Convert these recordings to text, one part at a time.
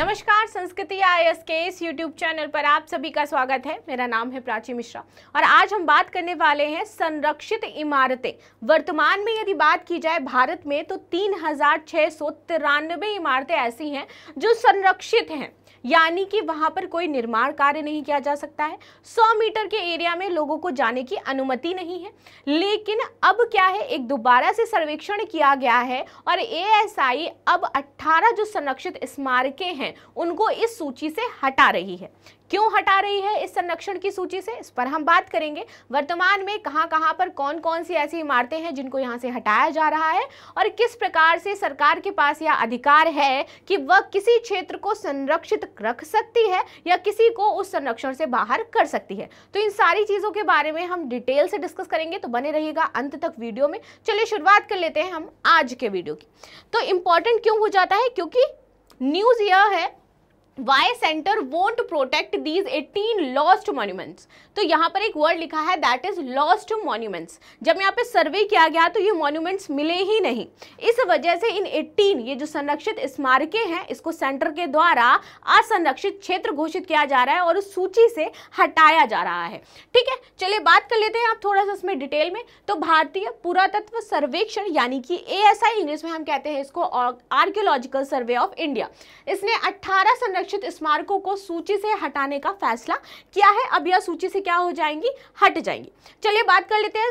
नमस्कार संस्कृति I S के इस यूट्यूब चैनल पर आप सभी का स्वागत है मेरा नाम है प्राची मिश्रा और आज हम बात करने वाले हैं संरक्षित इमारतें वर्तमान में यदि बात की जाए भारत में तो तीन हजार छः सौ तिरानबे इमारतें ऐसी हैं जो संरक्षित हैं यानी कि वहाँ पर कोई निर्माण कार्य नहीं किया जा सकता है 100 मीटर के एरिया में लोगों को जाने की अनुमति नहीं है लेकिन अब क्या है एक दोबारा से सर्वेक्षण किया गया है और एएसआई अब 18 जो संरक्षित स्मारकें हैं हैं उनको इस सूची से हटा रही है क्यों हटा रही है इस संरक्षण की सूची से इस पर हम बात करेंगे वर्तमान में कहां कहां पर कौन कौन सी ऐसी इमारतें हैं जिनको यहां से हटाया जा रहा है और किस प्रकार से सरकार के पास यह अधिकार है कि वह किसी क्षेत्र को संरक्षित रख सकती है या किसी को उस संरक्षण से बाहर कर सकती है तो इन सारी चीज़ों के बारे में हम डिटेल से डिस्कस करेंगे तो बने रहिएगा अंत तक वीडियो में चलिए शुरुआत कर लेते हैं हम आज के वीडियो की तो इम्पॉर्टेंट क्यों हो जाता है क्योंकि न्यूज़ यह है why centre won't protect these 18 lost monuments तो यहाँ पर एक वर्ड लिखा है दैट इज लॉस्ट मॉन्यूमेंट्स जब यहाँ पे सर्वे किया गया तो ये मॉन्यूमेंट्स मिले ही नहीं इस वजह से इन 18 ये जो संरक्षित स्मारकें हैं इसको सेंटर के द्वारा असंरक्षित क्षेत्र घोषित किया जा रहा है और उस सूची से हटाया जा रहा है ठीक है चलिए बात कर लेते हैं आप थोड़ा सा इसमें डिटेल में तो भारतीय पुरातत्व सर्वेक्षण यानी कि ए इंग्लिश में हम कहते हैं इसको आर्क्योलॉजिकल सर्वे ऑफ इंडिया इसने अट्ठारह संरक्षित संरक्षित स्मारकों को सूची से हटाने का फैसला किया है अब यह सूची से क्या हो जाएंगी हट जाएंगी चलिए बात कर लेते हैं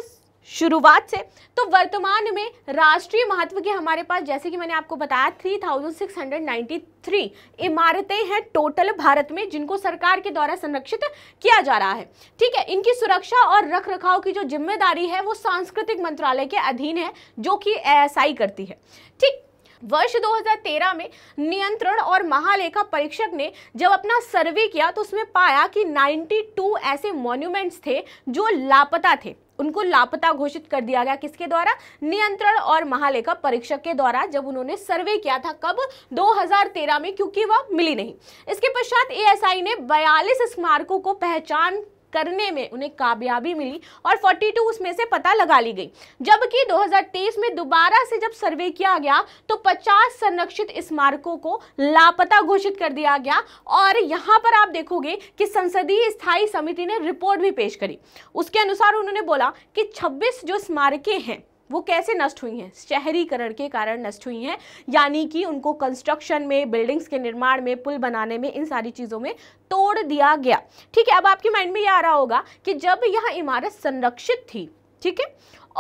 शुरुआत से तो वर्तमान में राष्ट्रीय महत्व के हमारे पास जैसे कि मैंने आपको बताया 3693 इमारतें हैं टोटल भारत में जिनको सरकार के द्वारा संरक्षित किया जा रहा है ठीक है इनकी सुरक्षा और रख रखाव की जो जिम्मेदारी है वो सांस्कृतिक मंत्रालय के अधीन है जो कि एएसआई करती है ठीक वर्ष 2013 में नियंत्रण और महालेखा परीक्षक ने जब अपना सर्वे किया तो उसमें पाया कि 92 ऐसे मॉन्यूमेंट्स थे जो लापता थे उनको लापता घोषित कर दिया गया किसके द्वारा नियंत्रण और महालेखा परीक्षक के द्वारा जब उन्होंने सर्वे किया था कब 2013 में क्योंकि वह मिली नहीं इसके पश्चात एएसआई ने 42 स्मारकों को पहचान करने में उन्हें कामयाबी मिली और 42 उसमें से पता लगा ली गई जबकि 2023 में दोबारा से जब सर्वे किया गया तो 50 संरक्षित स्मारकों को लापता घोषित कर दिया गया और यहां पर आप देखोगे कि संसदीय स्थायी समिति ने रिपोर्ट भी पेश करी उसके अनुसार उन्होंने बोला कि छब्बीस जो स्मारकें हैं वो कैसे नष्ट हुई हैं शहरीकरण के कारण नष्ट हुई हैं यानी कि उनको कंस्ट्रक्शन में बिल्डिंग्स के निर्माण में पुल बनाने में इन सारी चीज़ों में तोड़ दिया गया ठीक है अब आपके माइंड में ये आ रहा होगा कि जब यह इमारत संरक्षित थी ठीक है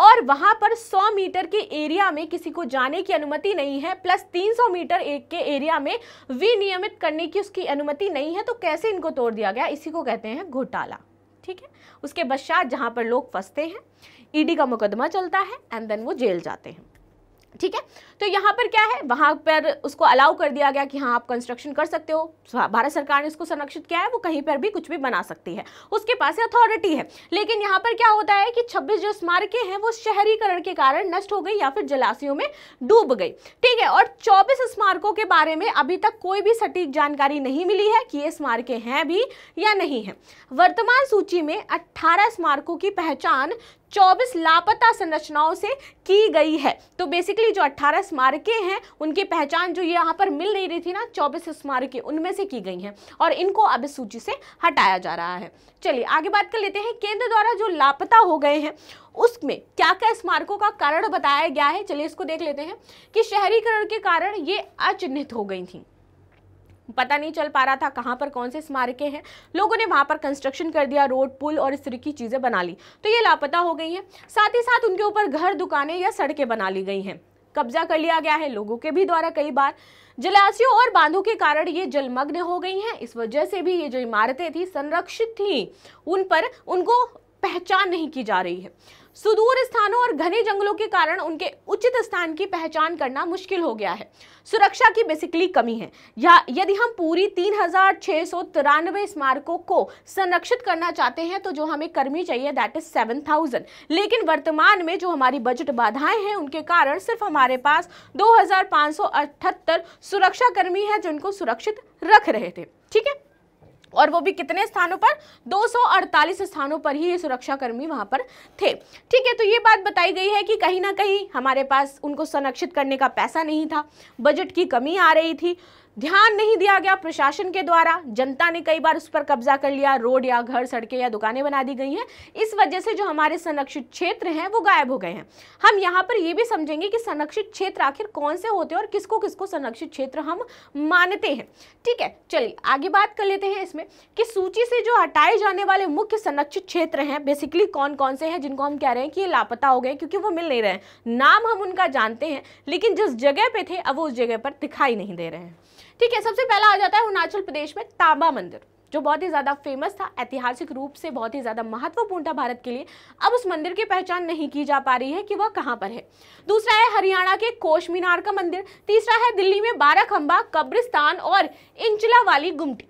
और वहाँ पर 100 मीटर के एरिया में किसी को जाने की अनुमति नहीं है प्लस 300 मीटर एक के एरिया में विनियमित करने की उसकी अनुमति नहीं है तो कैसे इनको तोड़ दिया गया इसी को कहते हैं घोटाला ठीक है उसके पश्चात जहाँ पर लोग फंसते हैं ईडी का मुकदमा चलता है एंड देन वो जेल जाते हैं ठीक है तो यहाँ पर क्या है वहाँ पर उसको अलाउ कर दिया गया कि हाँ आप कंस्ट्रक्शन कर सकते हो भारत सरकार ने इसको संरक्षित किया है वो कहीं पर भी कुछ भी बना सकती है उसके पास अथॉरिटी है लेकिन यहाँ पर क्या होता है कि छब्बीस जो स्मारकें हैं वो शहरीकरण के कारण नष्ट हो गई या फिर जलाशयों में डूब गई ठीक है और चौबीस स्मारकों के बारे में अभी तक कोई भी सटीक जानकारी नहीं मिली है कि ये स्मारकें हैं भी या नहीं है वर्तमान सूची में अट्ठारह स्मारकों की पहचान 24 लापता संरचनाओं से की गई है तो बेसिकली जो 18 स्मारकें हैं उनकी पहचान जो यहाँ पर मिल नहीं रही थी ना 24 स्मारकें उनमें से की गई हैं और इनको अब इस सूची से हटाया जा रहा है चलिए आगे बात कर लेते हैं केंद्र द्वारा जो लापता हो गए हैं उसमें क्या क्या स्मारकों का कारण बताया गया है चलिए इसको देख लेते हैं कि शहरीकरण के कारण ये अचिन्हित हो गई थी पता नहीं चल पा रहा था कहाँ पर कौन से स्मारकें हैं लोगों ने वहाँ पर कंस्ट्रक्शन कर दिया रोड पुल और इस तरह की चीज़ें बना ली तो ये लापता हो गई हैं साथ ही साथ उनके ऊपर घर दुकानें या सड़कें बना ली गई हैं कब्जा कर लिया गया है लोगों के भी द्वारा कई बार जलाशयों और बांधों के कारण ये जलमग्न हो गई हैं इस वजह से भी ये जो इमारतें थी संरक्षित थी उन पर उनको पहचान नहीं की जा रही है सुदूर स्थानों और घने जंगलों के कारण उनके उचित स्थान की पहचान करना मुश्किल हो गया है सुरक्षा की बेसिकली कमी है या यदि हम पूरी तीन हजार छह सौ तिरानवे स्मारकों को संरक्षित करना चाहते हैं तो जो हमें कर्मी चाहिए दैट इज सेवन थाउजेंड लेकिन वर्तमान में जो हमारी बजट बाधाएं हैं उनके कारण सिर्फ हमारे पास दो सुरक्षा कर्मी है जिनको सुरक्षित रख रहे थे ठीक है और वो भी कितने स्थानों पर 248 स्थानों पर ही ये सुरक्षाकर्मी वहाँ पर थे ठीक है तो ये बात बताई गई है कि कहीं ना कहीं हमारे पास उनको संरक्षित करने का पैसा नहीं था बजट की कमी आ रही थी ध्यान नहीं दिया गया प्रशासन के द्वारा जनता ने कई बार उस पर कब्जा कर लिया रोड या घर सड़कें या दुकानें बना दी गई हैं इस वजह से जो हमारे संरक्षित क्षेत्र हैं वो गायब हो गए हैं हम यहाँ पर ये भी समझेंगे कि संरक्षित क्षेत्र आखिर कौन से होते हैं और किसको किसको संरक्षित क्षेत्र हम मानते हैं ठीक है चलिए आगे बात कर लेते हैं इसमें कि सूची से जो हटाए जाने वाले मुख्य संरक्षित क्षेत्र हैं बेसिकली कौन कौन से हैं जिनको हम कह रहे हैं कि ये लापता हो गए क्योंकि वो मिल नहीं रहे हैं नाम हम उनका जानते हैं लेकिन जिस जगह पे थे अब वो उस जगह पर दिखाई नहीं दे रहे हैं ठीक है सबसे पहला आ जाता है अरुणाचल प्रदेश में तांबा मंदिर जो बहुत ही ज़्यादा फेमस था ऐतिहासिक रूप से बहुत ही ज़्यादा महत्वपूर्ण था भारत के लिए अब उस मंदिर की पहचान नहीं की जा पा रही है कि वह कहाँ पर है दूसरा है हरियाणा के कोश मीनार का मंदिर तीसरा है दिल्ली में बारह खंबा कब्रिस्तान और इंचला वाली गुमटी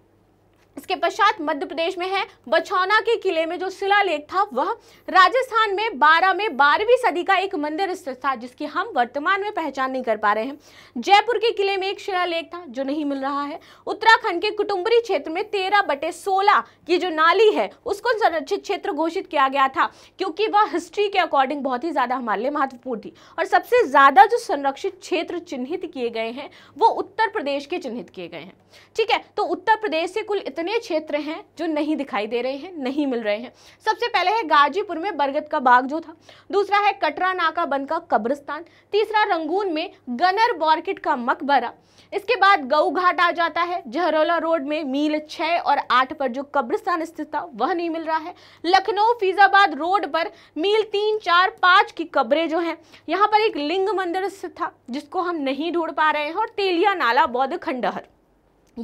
इसके पश्चात मध्य प्रदेश में है बछौना के किले में जो शिलालेख था वह राजस्थान में बारह में बारहवीं सदी का एक मंदिर स्थित था जिसकी हम वर्तमान में पहचान नहीं कर पा रहे हैं जयपुर के किले में एक शिलालेख था जो नहीं मिल रहा है उत्तराखंड के कुटुम्बरी क्षेत्र में तेरह बटे सोलह की जो नाली है उसको संरक्षित क्षेत्र घोषित किया गया था क्योंकि वह हिस्ट्री के अकॉर्डिंग बहुत ही ज़्यादा हमारे लिए महत्वपूर्ण थी और सबसे ज़्यादा जो संरक्षित क्षेत्र चिन्हित किए गए हैं वो उत्तर प्रदेश के चिन्हित किए गए हैं ठीक है तो उत्तर प्रदेश से कुल इतने दर्शनीय क्षेत्र हैं जो नहीं दिखाई दे रहे हैं नहीं मिल रहे हैं सबसे पहले है गाजीपुर में बरगद का बाग जो था दूसरा है कटरा नाका बन का कब्रिस्तान तीसरा रंगून में गनर बॉर्किट का मकबरा इसके बाद गऊ घाट आ जाता है जहरोला रोड में मील छः और आठ पर जो कब्रिस्तान स्थित था वह नहीं मिल रहा है लखनऊ फिजाबाद रोड पर मील तीन चार पाँच की कब्रें जो हैं यहाँ पर एक लिंग मंदिर स्थित था जिसको हम नहीं ढूंढ पा रहे हैं और तेलिया नाला बौद्ध खंडहर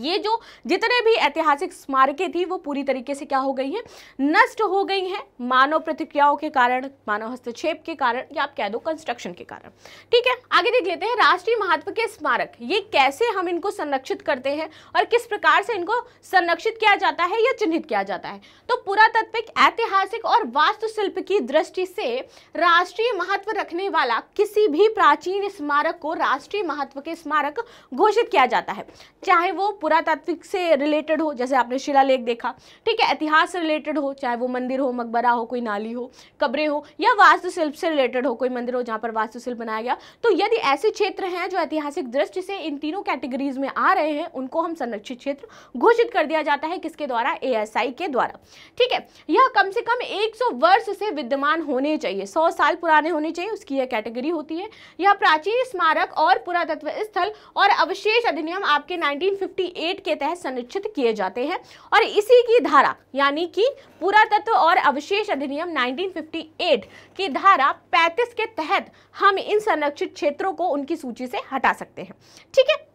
ये जो जितने भी ऐतिहासिक स्मारकें थी वो पूरी तरीके से क्या हो गई हैं नष्ट हो गई हैं मानव प्रतिक्रियाओं के कारण मानव हस्तक्षेप के कारण या आप कह दो कंस्ट्रक्शन के कारण ठीक है आगे देख लेते हैं राष्ट्रीय महत्व के स्मारक ये कैसे हम इनको संरक्षित करते हैं और किस प्रकार से इनको संरक्षित किया जाता है या चिन्हित किया जाता है तो पुरातत्विक ऐतिहासिक और वास्तुशिल्प की दृष्टि से राष्ट्रीय महत्व रखने वाला किसी भी प्राचीन स्मारक को राष्ट्रीय महत्व के स्मारक घोषित किया जाता है चाहे वो पुरातात्विक से रिलेटेड हो जैसे आपने शिलालेख देखा ठीक है इतिहास से रिलेटेड हो चाहे वो मंदिर हो मकबरा हो कोई नाली हो कब्रें हो या वास्तुशिल्प से रिलेटेड हो कोई मंदिर हो जहाँ पर वास्तुशिल्प बनाया गया तो यदि ऐसे क्षेत्र हैं जो ऐतिहासिक दृष्टि से इन तीनों कैटेगरीज में आ रहे हैं उनको हम संरक्षित क्षेत्र घोषित कर दिया जाता है किसके द्वारा ए के द्वारा ठीक है यह कम से कम एक वर्ष से विद्यमान होने चाहिए सौ साल पुराने होने चाहिए उसकी यह कैटेगरी होती है यह प्राचीन स्मारक और पुरातत्व स्थल और अवशेष अधिनियम आपके 1950 एट के तहत संरक्षित किए जाते हैं और इसी की धारा यानी कि पुरातत्व और अवशेष अधिनियम 1958 की धारा 35 के तहत हम इन संरक्षित क्षेत्रों को उनकी सूची से हटा सकते हैं ठीक है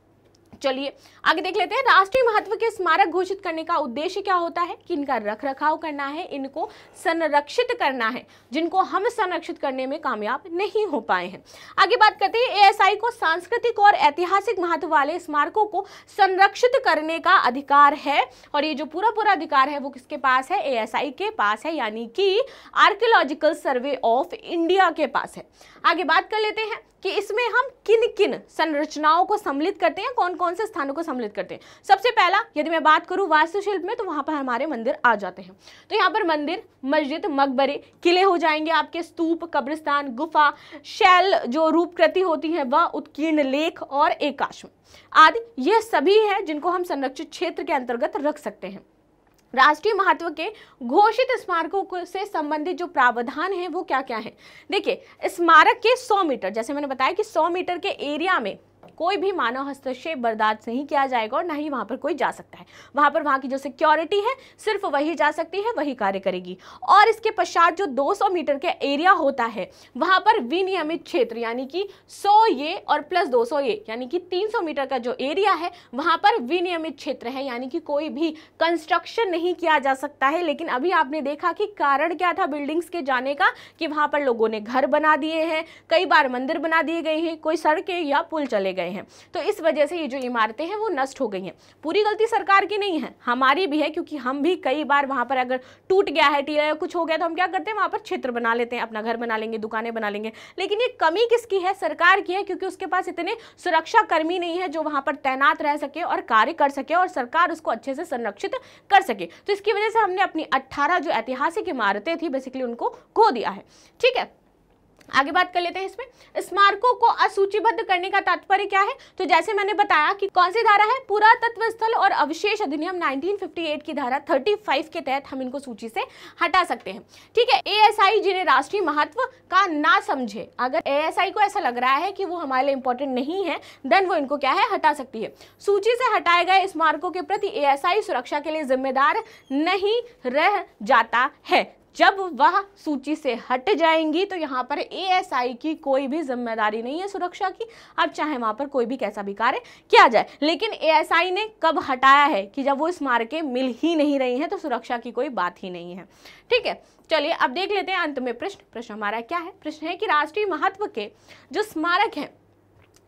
चलिए आगे देख लेते हैं राष्ट्रीय महत्व के स्मारक घोषित करने का उद्देश्य क्या होता है कि इनका रख रखाव करना है इनको संरक्षित करना है जिनको हम संरक्षित करने में कामयाब नहीं हो पाए हैं आगे बात करते हैं एएसआई को सांस्कृतिक और ऐतिहासिक महत्व वाले स्मारकों को संरक्षित करने का अधिकार है और ये जो पूरा पूरा अधिकार है वो किसके पास है ए के पास है यानी कि आर्कियोलॉजिकल सर्वे ऑफ इंडिया के पास है आगे बात कर लेते हैं कि इसमें हम किन किन संरचनाओं को सम्मिलित करते हैं कौन कौन कौन से स्थानों को सम्मिलित करते हैं सबसे पहला यदि मैं बात करूँ वास्तुशिल्प में तो वहाँ पर हमारे मंदिर आ जाते हैं तो यहाँ पर मंदिर मस्जिद मकबरे किले हो जाएंगे आपके स्तूप कब्रिस्तान गुफा शैल जो रूपकृति होती है वह उत्कीर्ण लेख और एकाश आदि ये सभी है जिनको हम संरक्षित क्षेत्र के अंतर्गत रख सकते हैं राष्ट्रीय महत्व के घोषित स्मारकों से संबंधित जो प्रावधान है वो क्या क्या है देखिए स्मारक के 100 मीटर जैसे मैंने बताया कि 100 मीटर के एरिया में कोई भी मानव हस्तक्षेप बर्दाश्त नहीं किया जाएगा और ना ही वहां पर कोई जा सकता है वहां पर वहां की जो सिक्योरिटी है सिर्फ वही जा सकती है वही कार्य करेगी और इसके पश्चात जो 200 मीटर के एरिया होता है वहां पर विनियमित क्षेत्र यानी कि 100 ये और प्लस 200 ये यानी कि 300 मीटर का जो एरिया है वहां पर विनियमित क्षेत्र है यानी कि कोई भी कंस्ट्रक्शन नहीं किया जा सकता है लेकिन अभी आपने देखा कि कारण क्या था बिल्डिंग्स के जाने का कि वहाँ पर लोगों ने घर बना दिए हैं कई बार मंदिर बना दिए गए हैं कोई सड़कें या पुल चले गए गए हैं तो इस वजह से ये जो इमारतें हैं वो नष्ट हो गई हैं पूरी गलती सरकार की नहीं है हमारी भी है क्योंकि हम भी कई बार वहाँ पर अगर टूट गया है टीला या कुछ हो गया तो हम क्या करते हैं वहाँ पर क्षेत्र बना लेते हैं अपना घर बना लेंगे दुकानें बना लेंगे लेकिन ये कमी किसकी है सरकार की है क्योंकि उसके पास इतने सुरक्षाकर्मी नहीं है जो वहाँ पर तैनात रह सके और कार्य कर सके और सरकार उसको अच्छे से संरक्षित कर सके तो इसकी वजह से हमने अपनी अट्ठारह जो ऐतिहासिक इमारतें थी बेसिकली उनको खो दिया है ठीक है आगे बात कर लेते हैं इसमें स्मारकों को असूचीबद्ध करने का तात्पर्य क्या है तो जैसे मैंने बताया कि कौन सी धारा है पुरातत्व स्थल और अवशेष अधिनियम 1958 की धारा 35 के तहत हम इनको सूची से हटा सकते हैं ठीक है एएसआई जिन्हें राष्ट्रीय महत्व का ना समझे अगर एएसआई को ऐसा लग रहा है कि वो हमारे लिए इंपॉर्टेंट नहीं है देन वो इनको क्या है हटा सकती है सूची से हटाए गए स्मारकों के प्रति ए सुरक्षा के लिए जिम्मेदार नहीं रह जाता है जब वह सूची से हट जाएंगी तो यहाँ पर एएसआई की कोई भी जिम्मेदारी नहीं है सुरक्षा की अब चाहे वहाँ पर कोई भी कैसा भी कार्य किया जाए लेकिन एएसआई ने कब हटाया है कि जब वो स्मारकें मिल ही नहीं रही हैं तो सुरक्षा की कोई बात ही नहीं है ठीक है चलिए अब देख लेते हैं अंत में प्रश्न प्रश्न हमारा क्या है प्रश्न है कि राष्ट्रीय महत्व के जो स्मारक हैं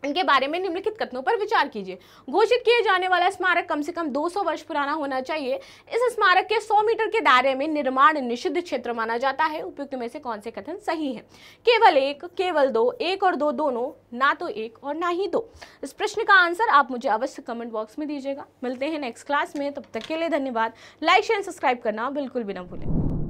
इनके बारे में निम्नलिखित कथनों पर विचार कीजिए घोषित किए जाने वाला स्मारक कम से कम 200 वर्ष पुराना होना चाहिए इस स्मारक के 100 मीटर के दायरे में निर्माण निषिद्ध क्षेत्र माना जाता है उपयुक्त में से कौन से कथन सही है केवल एक केवल दो एक और दो दोनों ना तो एक और ना ही दो इस प्रश्न का आंसर आप मुझे अवश्य कमेंट बॉक्स में दीजिएगा मिलते हैं नेक्स्ट क्लास में तब तक के लिए धन्यवाद लाइक शेयर सब्सक्राइब करना बिल्कुल भी ना भूलें